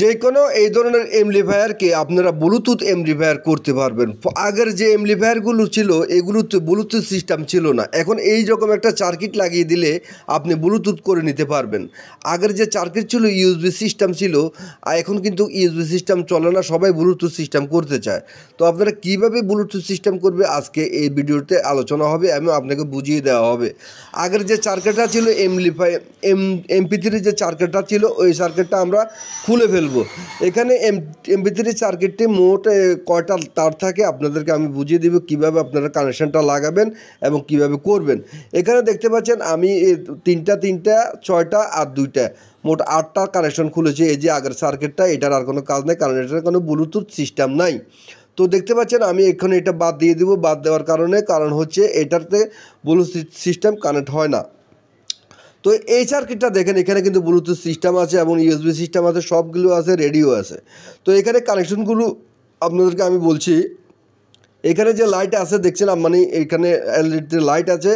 যে কোনো এই ধরনের এমলিফায়ারকে আপনারা ব্লুটুথ এমলিফায়ার করতে পারবেন আগের যে এমলিফায়ারগুলো ছিল এগুলোতে ব্লুটুথ সিস্টেম ছিল না এখন এই রকম একটা চার্কিট লাগিয়ে দিলে আপনি ব্লুটুথ করে নিতে পারবেন আগের যে চার্কিট ছিল ইউএসবি সিস্টেম ছিল এখন কিন্তু ইউএসবি সিস্টেম চলে না সবাই ব্লুটুথ সিস্টেম করতে চায় তো আপনারা কিভাবে ব্লুটুথ সিস্টেম করবে আজকে এই ভিডিওতে আলোচনা হবে আমি আপনাকে বুঝিয়ে দেওয়া হবে আগের যে চার্কেটটা ছিল এমলিফায়ার এম এমপি থ্রির যে চার্কেটটা ছিল ওই চার্কেটটা আমরা খুলে ফেলবো এখানে এম এমবি থ্রি সার্কিটটি মোট কয়টা তার থাকে আপনাদেরকে আমি বুঝিয়ে দেবো কিভাবে আপনারা কানেকশানটা লাগাবেন এবং কিভাবে করবেন এখানে দেখতে পাচ্ছেন আমি তিনটা তিনটা ছয়টা আর দুইটা মোট আটটা কানেকশন খুলেছে এই যে আগের সার্কিটটা এটার আর কোনো কাজ নেই কারণ এটার কোনো ব্লুটুথ সিস্টেম নাই তো দেখতে পাচ্ছেন আমি এখানে এটা বাদ দিয়ে দেবো বাদ দেওয়ার কারণে কারণ হচ্ছে এটাতে ব্লুটুথ সিস্টেম কানেক্ট হয় না তো এই সার্কিটটা দেখেন এখানে কিন্তু ব্লুটুথ সিস্টেম আছে এবং ইউএসবি সিস্টেম আছে সবগুলো আছে রেডিও আছে তো এখানে কানেকশনগুলো আপনাদেরকে আমি বলছি এখানে যে লাইট আছে দেখছেন মানে এখানে এলইডি লাইট আছে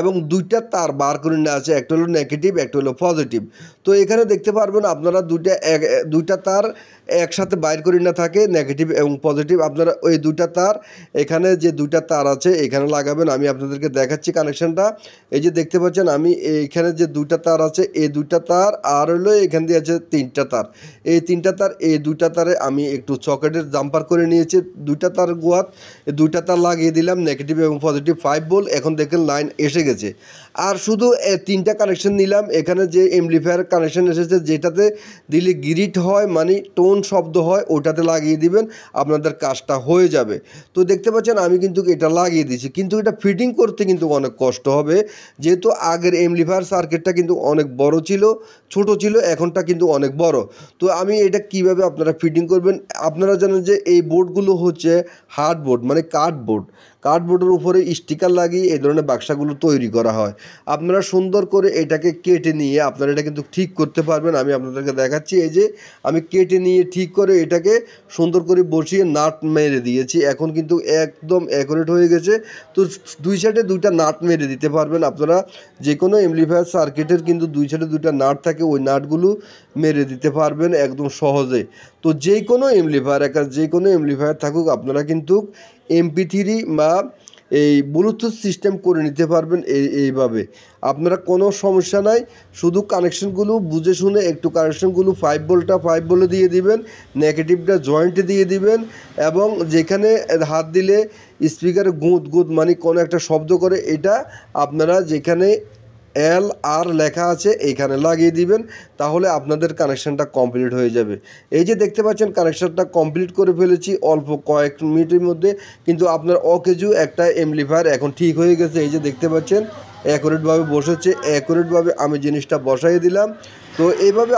এবং দুইটা তার বার করে নেওয়া আছে একটা হলো নেগেটিভ একটা হলো পজিটিভ তো এখানে দেখতে পারবেন আপনারা দুইটা এক দুইটা তার একসাথে বাইর করে না থাকে নেগেটিভ এবং পজিটিভ আপনারা ওই দুইটা তার এখানে যে দুইটা তার আছে এখানে লাগাবেন আমি আপনাদেরকে দেখাচ্ছি কানেকশানটা এই যে দেখতে পাচ্ছেন আমি এইখানে যে দুইটা তার আছে এই দুইটা তার আর হলো এখান দিয়ে আছে তিনটা তার এই তিনটা তার এই দুইটা তারে আমি একটু চকেটের জাম্পার করে নিয়েছি দুইটা তার গোয়াত এই দুইটা তার লাগিয়ে দিলাম নেগেটিভ এবং পজিটিভ ফাইভ বোল এখন দেখেন লাইন এসে গেছে আর শুধু তিনটা কানেকশন নিলাম এখানে যে এমলিফায়ার কানেকশন এসেছে যেটাতে দিলে গিরিট হয় মানে টোন শব্দ হয় ওটাতে লাগিয়ে দিবেন আপনাদের কাজটা হয়ে যাবে তো দেখতে পাচ্ছেন আমি কিন্তু এটা লাগিয়ে দিয়েছি কিন্তু এটা ফিটিং করতে কিন্তু অনেক কষ্ট হবে যেহেতু আগের এমলিফায়ার সার্কিটটা কিন্তু অনেক বড় ছিল ছোট ছিল এখনটা কিন্তু অনেক বড় তো আমি এটা কিভাবে আপনারা ফিটিং করবেন আপনারা জানেন যে এই বোর্ডগুলো হচ্ছে হার্ড বোর্ড মানে कार्डबोर्ड কার্ডবোর্ডের উপরে স্টিকার লাগিয়ে এই ধরনের বাক্সাগুলো তৈরি করা হয় আপনারা সুন্দর করে এটাকে কেটে নিয়ে আপনারা এটা কিন্তু ঠিক করতে পারবেন আমি আপনাদেরকে দেখাচ্ছি এই যে আমি কেটে নিয়ে ঠিক করে এটাকে সুন্দর করে বসিয়ে নাট মেরে দিয়েছি এখন কিন্তু একদম অ্যাকুরেট হয়ে গেছে তো দুই সাইডে দুইটা নাট মেরে দিতে পারবেন আপনারা যে কোনো এমলিফায়ার সার্কিটের কিন্তু দুই সাইডে দুইটা নাট থাকে ওই নাটগুলো মেরে দিতে পারবেন একদম সহজে তো যে কোনো এমলিফায়ার একটা যে কোনো এমলিফায়ার থাকুক আপনারা কিন্তু এমপি থ্রি বা এই ব্লুটুথ সিস্টেম করে নিতে পারবেন এই এইভাবে আপনারা কোনো সমস্যা নাই শুধু কানেকশনগুলো বুঝে শুনে একটু কানেকশনগুলো ফাইভ বোল্টটা ফাইভ বলে দিয়ে দিবেন নেগেটিভটা জয়েন্টে দিয়ে দিবেন এবং যেখানে হাত দিলে স্পিকারে গুঁত গুঁত মানে কোনো একটা শব্দ করে এটা আপনারা যেখানে এল আর লেখা আছে এইখানে লাগিয়ে দিবেন তাহলে আপনাদের কানেকশানটা কমপ্লিট হয়ে যাবে এই যে দেখতে পাচ্ছেন কানেকশানটা কমপ্লিট করে ফেলেছি অল্প কয়েক মিনিটের মধ্যে কিন্তু আপনার অকেজু একটা এমলিফায়ার এখন ঠিক হয়ে গেছে এই যে দেখতে পাচ্ছেন অ্যাকুরেটভাবে বসেছে অ্যাকুরেটভাবে আমি জিনিসটা বসাই দিলাম তো এইভাবে